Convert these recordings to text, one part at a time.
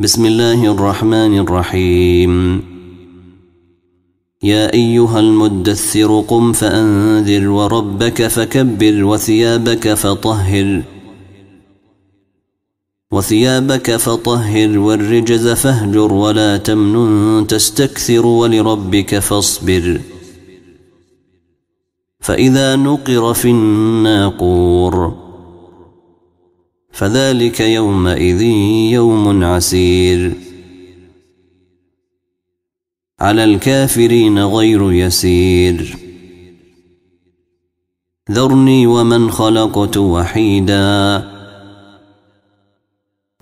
بسم الله الرحمن الرحيم يا ايها المدثر قم فانذر وربك فكبر وثيابك فطهر وثيابك فطهر والرجز فاهجر ولا تمنن تستكثر ولربك فاصبر فاذا نقر في الناقور فذلك يومئذ يوم عسير على الكافرين غير يسير ذرني ومن خلقت وحيدا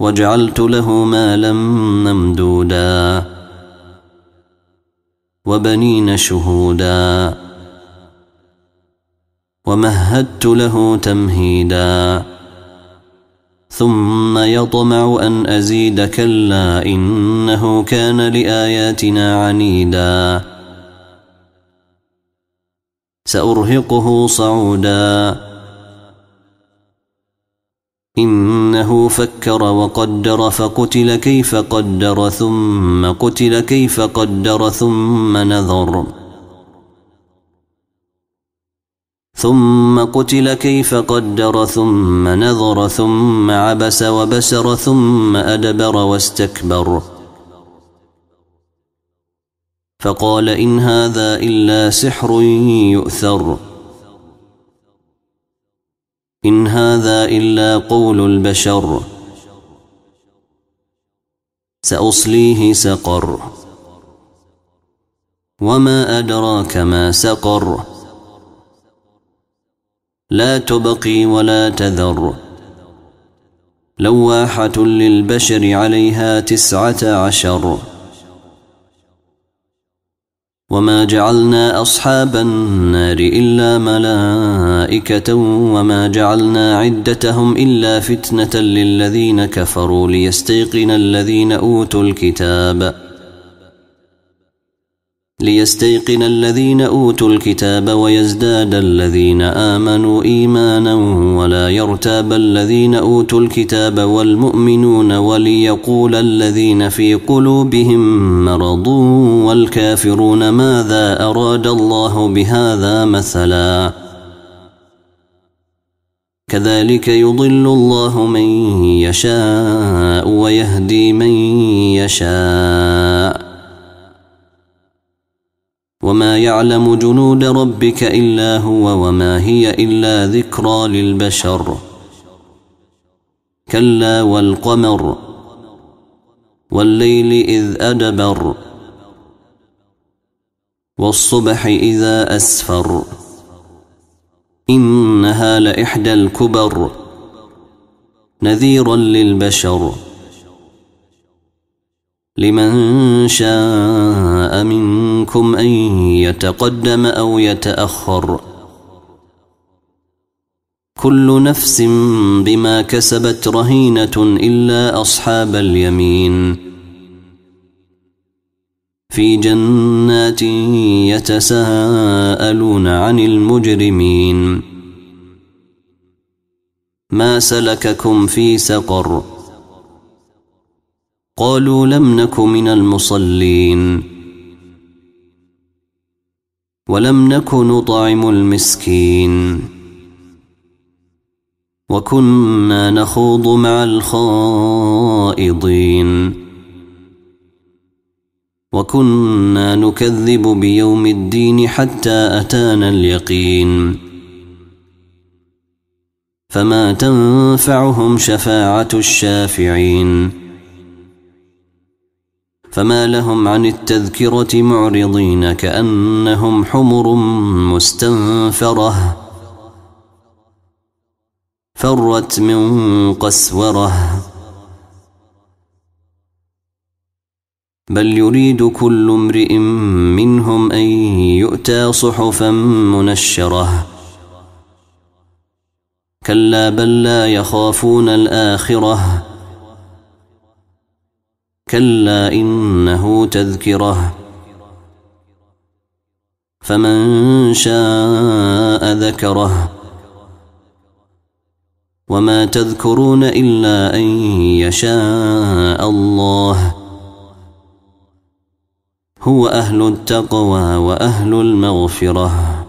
وجعلت له مالا ممدودا وبنين شهودا ومهدت له تمهيدا ثم يطمع أن أزيد كلا إنه كان لآياتنا عنيدا سأرهقه صعودا إنه فكر وقدر فقتل كيف قدر ثم قتل كيف قدر ثم نذر ثم قتل كيف قدر ثم نظر ثم عبس وبسر ثم أدبر واستكبر فقال إن هذا إلا سحر يؤثر إن هذا إلا قول البشر سأصليه سقر وما أدراك ما سقر لا تبقي ولا تذر لواحة للبشر عليها تسعة عشر وما جعلنا أصحاب النار إلا ملائكة وما جعلنا عدتهم إلا فتنة للذين كفروا ليستيقن الذين أوتوا الكتاب ليستيقن الذين أوتوا الكتاب ويزداد الذين آمنوا إيمانا ولا يرتاب الذين أوتوا الكتاب والمؤمنون وليقول الذين في قلوبهم مرض والكافرون ماذا أراد الله بهذا مثلا كذلك يضل الله من يشاء ويهدي من يشاء وما يعلم جنود ربك إلا هو وما هي إلا ذكرى للبشر كلا والقمر والليل إذ أدبر والصبح إذا أسفر إنها لإحدى الكبر نذيرا للبشر لمن شاء منكم أن يتقدم أو يتأخر كل نفس بما كسبت رهينة إلا أصحاب اليمين في جنات يتساءلون عن المجرمين ما سلككم في سقر قالوا لم نك من المصلين ولم نك نطعم المسكين وكنا نخوض مع الخائضين وكنا نكذب بيوم الدين حتى أتانا اليقين فما تنفعهم شفاعة الشافعين فما لهم عن التذكرة معرضين كأنهم حمر مستنفرة فرت من قسورة بل يريد كل امرئ منهم أن يؤتى صحفا منشرة كلا بل لا يخافون الآخرة كلا إنه تذكره فمن شاء ذكره وما تذكرون إلا أن يشاء الله هو أهل التقوى وأهل المغفره